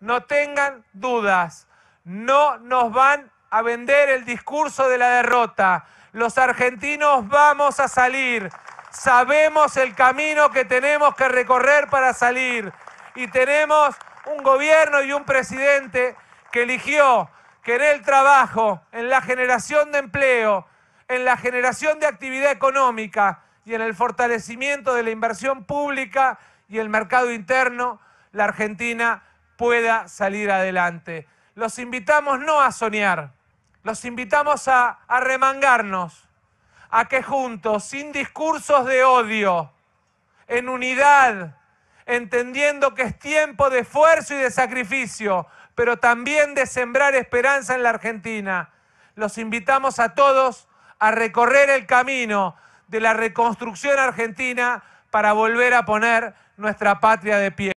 no tengan dudas, no nos van a vender el discurso de la derrota. Los argentinos vamos a salir. Sabemos el camino que tenemos que recorrer para salir. Y tenemos un gobierno y un presidente que eligió que en el trabajo, en la generación de empleo, en la generación de actividad económica y en el fortalecimiento de la inversión pública y el mercado interno, la Argentina pueda salir adelante. Los invitamos no a soñar, los invitamos a remangarnos, a que juntos, sin discursos de odio, en unidad, entendiendo que es tiempo de esfuerzo y de sacrificio, pero también de sembrar esperanza en la Argentina. Los invitamos a todos a recorrer el camino de la reconstrucción argentina para volver a poner nuestra patria de pie.